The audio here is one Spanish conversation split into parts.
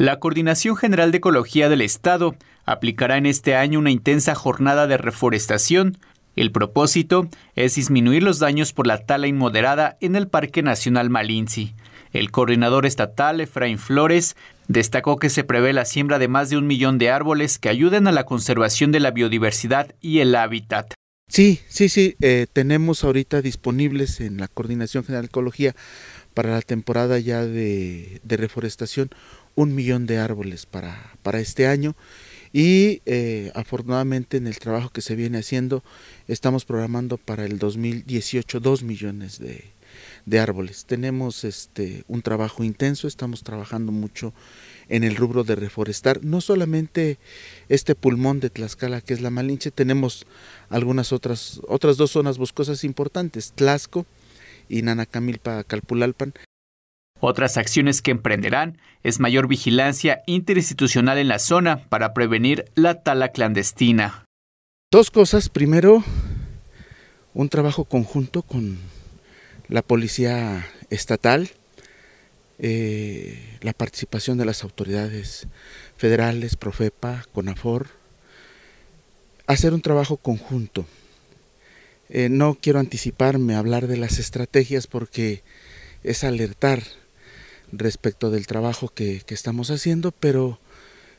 La Coordinación General de Ecología del Estado aplicará en este año una intensa jornada de reforestación. El propósito es disminuir los daños por la tala inmoderada en el Parque Nacional Malinzi. El coordinador estatal Efraín Flores destacó que se prevé la siembra de más de un millón de árboles que ayuden a la conservación de la biodiversidad y el hábitat. Sí, sí, sí, eh, tenemos ahorita disponibles en la Coordinación General de Ecología para la temporada ya de reforestación un millón de árboles para, para este año y eh, afortunadamente en el trabajo que se viene haciendo estamos programando para el 2018 dos millones de, árboles. Tenemos este un trabajo intenso, estamos trabajando mucho en el rubro de reforestar, no solamente este pulmón de Tlaxcala que es la Malinche, tenemos algunas otras otras dos zonas boscosas importantes, Tlaxco y Nanacamilpa Calpulalpan. Otras acciones que emprenderán es mayor vigilancia interinstitucional en la zona para prevenir la tala clandestina. Dos cosas. Primero, un trabajo conjunto con la policía estatal, eh, la participación de las autoridades federales, Profepa, CONAFOR, hacer un trabajo conjunto. Eh, no quiero anticiparme a hablar de las estrategias porque es alertar respecto del trabajo que, estamos haciendo, pero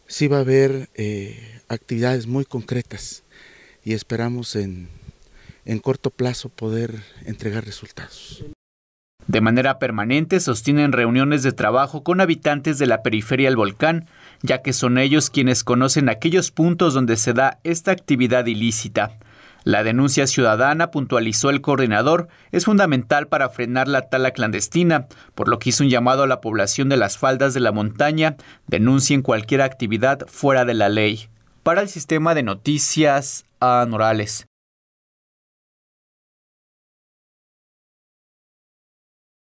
sí va a haber eh, actividades muy concretas y esperamos en, en corto plazo poder entregar resultados. De manera permanente sostienen reuniones de trabajo con habitantes de la periferia del volcán, ya que son ellos quienes conocen aquellos puntos donde se da esta actividad ilícita. La denuncia ciudadana, puntualizó el coordinador, es fundamental para frenar la tala clandestina, por lo que hizo un llamado a la población de las faldas de la montaña, denuncien cualquier actividad fuera de la ley. Para el sistema de noticias, anorales.